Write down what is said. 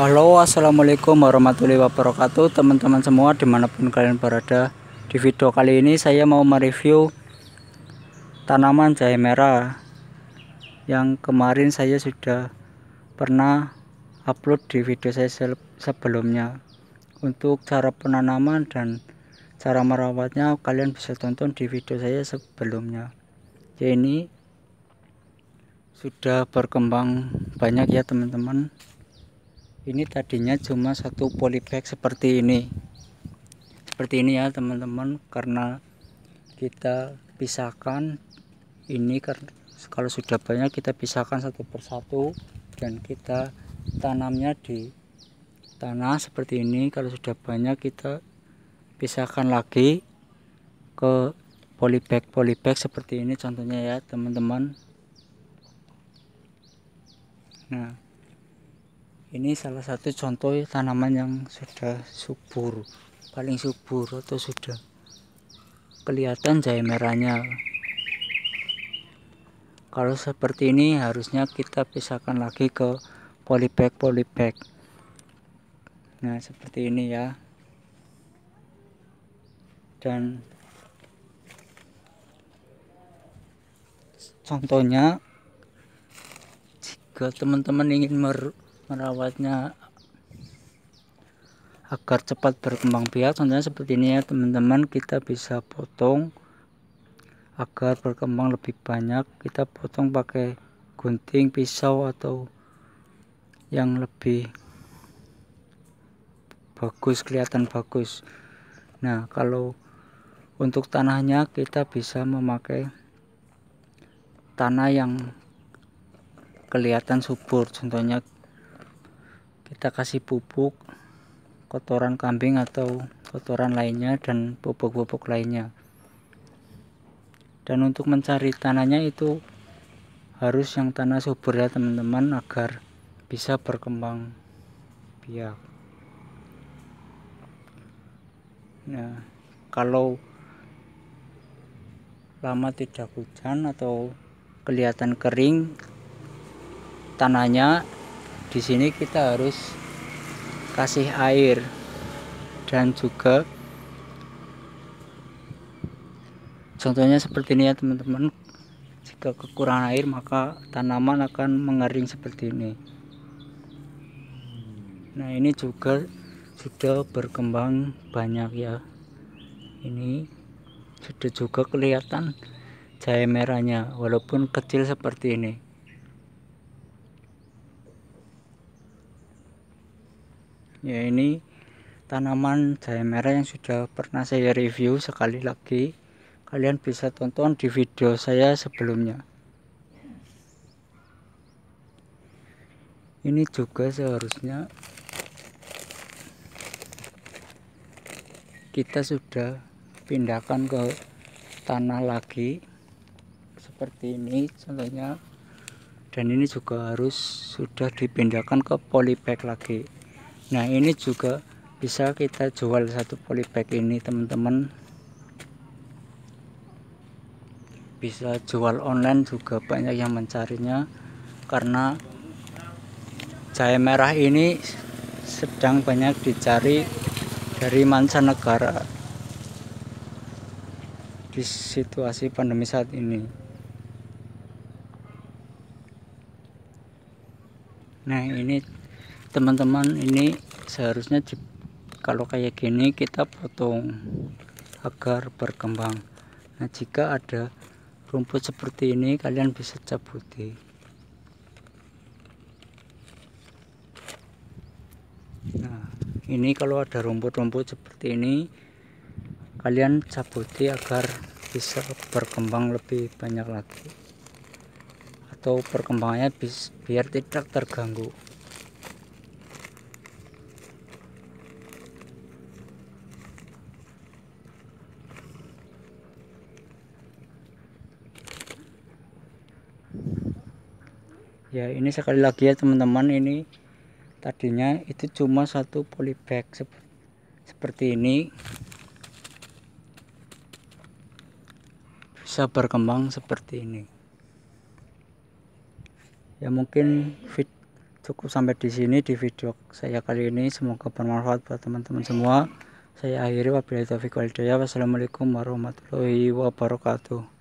Halo assalamualaikum warahmatullahi wabarakatuh teman-teman semua dimanapun kalian berada di video kali ini saya mau mereview tanaman jahe merah yang kemarin saya sudah pernah upload di video saya sebelumnya untuk cara penanaman dan cara merawatnya kalian bisa tonton di video saya sebelumnya ya ini sudah berkembang banyak ya teman-teman ini tadinya cuma satu polybag seperti ini seperti ini ya teman-teman karena kita pisahkan ini kalau sudah banyak kita pisahkan satu persatu dan kita tanamnya di tanah seperti ini kalau sudah banyak kita pisahkan lagi ke polybag polybag seperti ini contohnya ya teman-teman nah ini salah satu contoh tanaman yang sudah subur paling subur atau sudah kelihatan jahe merahnya kalau seperti ini harusnya kita pisahkan lagi ke polybag polybag nah seperti ini ya dan contohnya jika teman-teman ingin merawatnya agar cepat berkembang biak contohnya seperti ini ya teman-teman kita bisa potong agar berkembang lebih banyak kita potong pakai gunting pisau atau yang lebih bagus kelihatan bagus nah kalau untuk tanahnya kita bisa memakai tanah yang kelihatan subur contohnya kita kasih pupuk kotoran kambing atau kotoran lainnya dan pupuk-pupuk lainnya dan untuk mencari tanahnya itu harus yang tanah subur ya teman-teman agar bisa berkembang biak nah kalau lama tidak hujan atau kelihatan kering tanahnya di sini kita harus kasih air dan juga contohnya seperti ini ya teman-teman jika kekurangan air maka tanaman akan mengering seperti ini nah ini juga sudah berkembang banyak ya ini sudah juga kelihatan jahe merahnya walaupun kecil seperti ini ya ini tanaman jahe merah yang sudah pernah saya review sekali lagi kalian bisa tonton di video saya sebelumnya ini juga seharusnya kita sudah pindahkan ke tanah lagi seperti ini contohnya dan ini juga harus sudah dipindahkan ke polybag lagi nah ini juga bisa kita jual satu polybag ini teman-teman bisa jual online juga banyak yang mencarinya karena jahe merah ini sedang banyak dicari dari mancanegara di situasi pandemi saat ini nah ini teman-teman ini seharusnya kalau kayak gini kita potong agar berkembang nah jika ada rumput seperti ini kalian bisa cabuti nah ini kalau ada rumput-rumput seperti ini kalian cabuti agar bisa berkembang lebih banyak lagi atau perkembangannya bis, biar tidak terganggu ya ini sekali lagi ya teman-teman ini tadinya itu cuma satu polybag sep seperti ini bisa berkembang seperti ini ya mungkin fit cukup sampai di sini di video saya kali ini semoga bermanfaat buat teman-teman semua saya akhiri wabillahi taufiq walhidayah wassalamualaikum warahmatullahi wabarakatuh